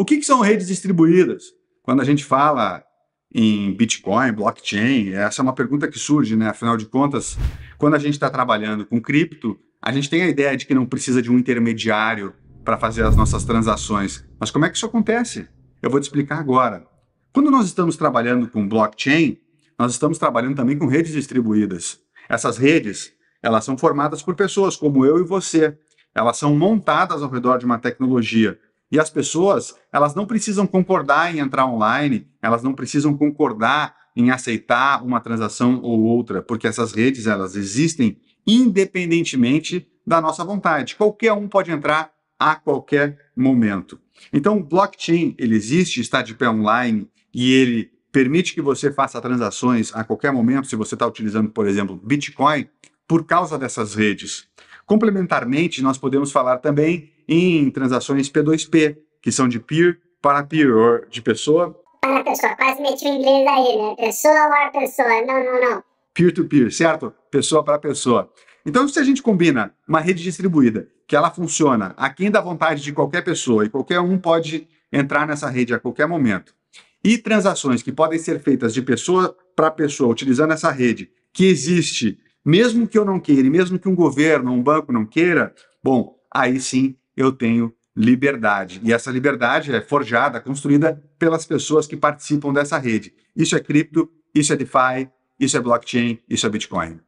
O que, que são redes distribuídas? Quando a gente fala em Bitcoin, blockchain, essa é uma pergunta que surge, né? Afinal de contas, quando a gente está trabalhando com cripto, a gente tem a ideia de que não precisa de um intermediário para fazer as nossas transações. Mas como é que isso acontece? Eu vou te explicar agora. Quando nós estamos trabalhando com blockchain, nós estamos trabalhando também com redes distribuídas. Essas redes, elas são formadas por pessoas como eu e você. Elas são montadas ao redor de uma tecnologia. E as pessoas, elas não precisam concordar em entrar online, elas não precisam concordar em aceitar uma transação ou outra, porque essas redes, elas existem independentemente da nossa vontade. Qualquer um pode entrar a qualquer momento. Então, o blockchain, ele existe, está de pé online e ele permite que você faça transações a qualquer momento, se você está utilizando, por exemplo, Bitcoin, por causa dessas redes. Complementarmente, nós podemos falar também em transações P2P, que são de peer para peer, ou de pessoa para pessoa. Quase meti o inglês aí, né? Pessoa para pessoa. Não, não, não. Peer-to-peer, certo? Pessoa para pessoa. Então, se a gente combina uma rede distribuída, que ela funciona a quem dá vontade de qualquer pessoa, e qualquer um pode entrar nessa rede a qualquer momento, e transações que podem ser feitas de pessoa para pessoa, utilizando essa rede, que existe, mesmo que eu não queira, e mesmo que um governo, um banco não queira, bom, aí sim eu tenho liberdade. E essa liberdade é forjada, construída pelas pessoas que participam dessa rede. Isso é cripto, isso é DeFi, isso é blockchain, isso é Bitcoin.